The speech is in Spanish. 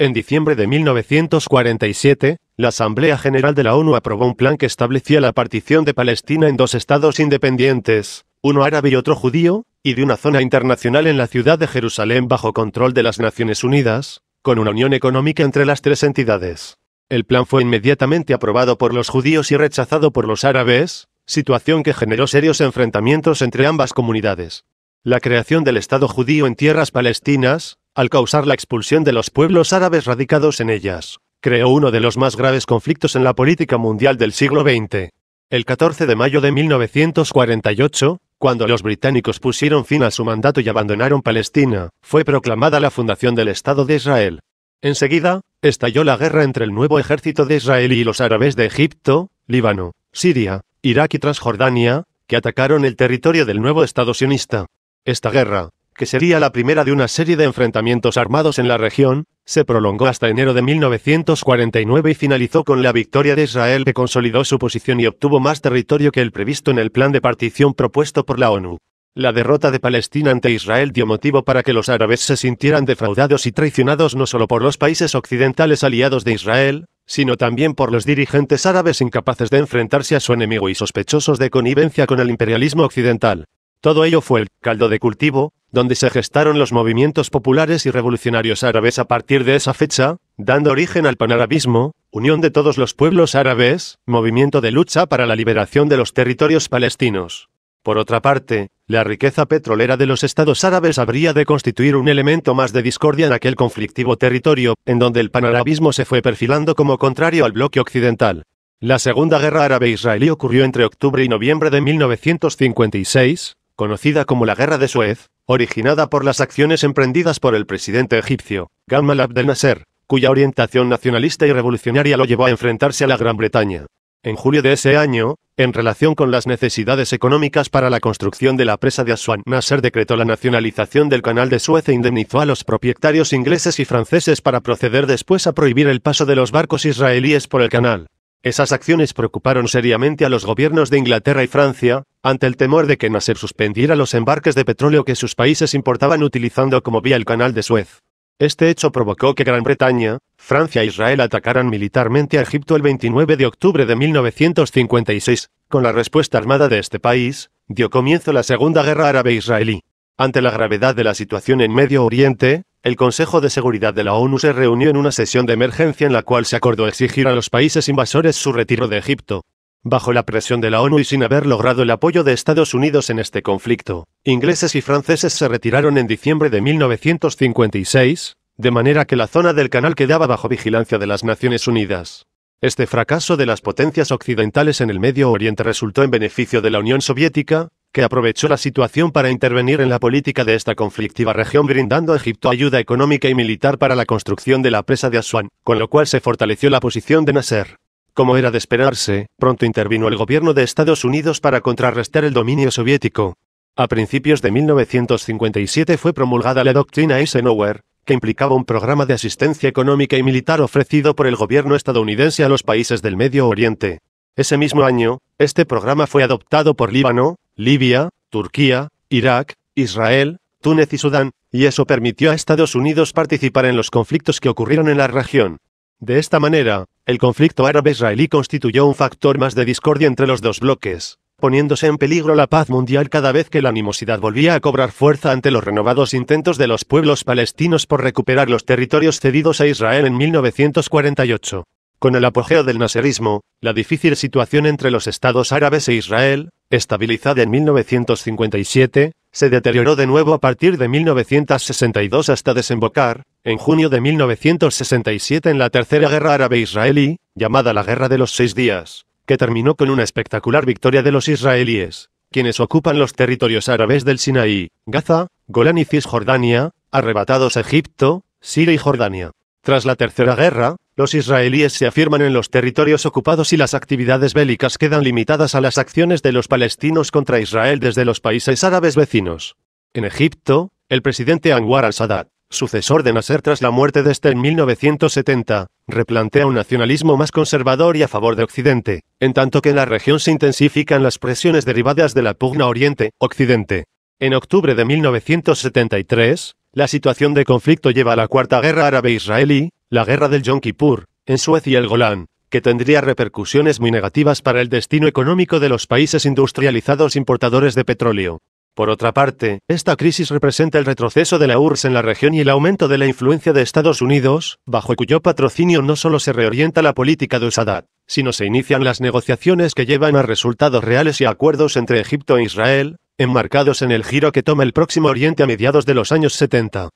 En diciembre de 1947, la Asamblea General de la ONU aprobó un plan que establecía la partición de Palestina en dos estados independientes, uno árabe y otro judío, y de una zona internacional en la ciudad de Jerusalén bajo control de las Naciones Unidas, con una unión económica entre las tres entidades. El plan fue inmediatamente aprobado por los judíos y rechazado por los árabes, situación que generó serios enfrentamientos entre ambas comunidades. La creación del Estado judío en tierras palestinas, al causar la expulsión de los pueblos árabes radicados en ellas. Creó uno de los más graves conflictos en la política mundial del siglo XX. El 14 de mayo de 1948, cuando los británicos pusieron fin a su mandato y abandonaron Palestina, fue proclamada la fundación del Estado de Israel. Enseguida, estalló la guerra entre el nuevo ejército de Israel y los árabes de Egipto, Líbano, Siria, Irak y Transjordania, que atacaron el territorio del nuevo Estado sionista. Esta guerra, que sería la primera de una serie de enfrentamientos armados en la región, se prolongó hasta enero de 1949 y finalizó con la victoria de Israel que consolidó su posición y obtuvo más territorio que el previsto en el plan de partición propuesto por la ONU. La derrota de Palestina ante Israel dio motivo para que los árabes se sintieran defraudados y traicionados no solo por los países occidentales aliados de Israel, sino también por los dirigentes árabes incapaces de enfrentarse a su enemigo y sospechosos de connivencia con el imperialismo occidental. Todo ello fue el caldo de cultivo donde se gestaron los movimientos populares y revolucionarios árabes a partir de esa fecha, dando origen al panarabismo, Unión de todos los pueblos árabes, movimiento de lucha para la liberación de los territorios palestinos. Por otra parte, la riqueza petrolera de los estados árabes habría de constituir un elemento más de discordia en aquel conflictivo territorio, en donde el panarabismo se fue perfilando como contrario al bloque occidental. La Segunda Guerra Árabe-Israelí ocurrió entre octubre y noviembre de 1956, conocida como la Guerra de Suez, originada por las acciones emprendidas por el presidente egipcio, Gamal Abdel Nasser, cuya orientación nacionalista y revolucionaria lo llevó a enfrentarse a la Gran Bretaña. En julio de ese año, en relación con las necesidades económicas para la construcción de la presa de Aswan, Nasser decretó la nacionalización del canal de Suez e indemnizó a los propietarios ingleses y franceses para proceder después a prohibir el paso de los barcos israelíes por el canal. Esas acciones preocuparon seriamente a los gobiernos de Inglaterra y Francia, ante el temor de que Nasser suspendiera los embarques de petróleo que sus países importaban utilizando como vía el canal de Suez. Este hecho provocó que Gran Bretaña, Francia e Israel atacaran militarmente a Egipto el 29 de octubre de 1956. Con la respuesta armada de este país, dio comienzo la Segunda Guerra Árabe-Israelí. Ante la gravedad de la situación en Medio Oriente, el Consejo de Seguridad de la ONU se reunió en una sesión de emergencia en la cual se acordó exigir a los países invasores su retiro de Egipto. Bajo la presión de la ONU y sin haber logrado el apoyo de Estados Unidos en este conflicto, ingleses y franceses se retiraron en diciembre de 1956, de manera que la zona del canal quedaba bajo vigilancia de las Naciones Unidas. Este fracaso de las potencias occidentales en el Medio Oriente resultó en beneficio de la Unión Soviética, aprovechó la situación para intervenir en la política de esta conflictiva región brindando a Egipto ayuda económica y militar para la construcción de la presa de Aswan, con lo cual se fortaleció la posición de Nasser. Como era de esperarse, pronto intervino el gobierno de Estados Unidos para contrarrestar el dominio soviético. A principios de 1957 fue promulgada la doctrina Eisenhower, que implicaba un programa de asistencia económica y militar ofrecido por el gobierno estadounidense a los países del Medio Oriente. Ese mismo año, este programa fue adoptado por Líbano, Libia, Turquía, Irak, Israel, Túnez y Sudán, y eso permitió a Estados Unidos participar en los conflictos que ocurrieron en la región. De esta manera, el conflicto árabe-israelí constituyó un factor más de discordia entre los dos bloques, poniéndose en peligro la paz mundial cada vez que la animosidad volvía a cobrar fuerza ante los renovados intentos de los pueblos palestinos por recuperar los territorios cedidos a Israel en 1948. Con el apogeo del naserismo, la difícil situación entre los estados árabes e Israel, estabilizada en 1957, se deterioró de nuevo a partir de 1962 hasta desembocar, en junio de 1967 en la Tercera Guerra Árabe-Israelí, llamada la Guerra de los Seis Días, que terminó con una espectacular victoria de los israelíes, quienes ocupan los territorios árabes del Sinaí, Gaza, Golán y Cisjordania, arrebatados Egipto, Siria y Jordania. Tras la Tercera Guerra, los israelíes se afirman en los territorios ocupados y las actividades bélicas quedan limitadas a las acciones de los palestinos contra Israel desde los países árabes vecinos. En Egipto, el presidente Anwar al-Sadat, sucesor de Nasser tras la muerte de este en 1970, replantea un nacionalismo más conservador y a favor de Occidente, en tanto que en la región se intensifican las presiones derivadas de la pugna Oriente-Occidente. En octubre de 1973, la situación de conflicto lleva a la Cuarta Guerra Árabe-Israelí, la guerra del Yom Kippur, en Suecia y el Golán, que tendría repercusiones muy negativas para el destino económico de los países industrializados importadores de petróleo. Por otra parte, esta crisis representa el retroceso de la URSS en la región y el aumento de la influencia de Estados Unidos, bajo cuyo patrocinio no solo se reorienta la política de Sadat, sino se inician las negociaciones que llevan a resultados reales y acuerdos entre Egipto e Israel, enmarcados en el giro que toma el próximo Oriente a mediados de los años 70.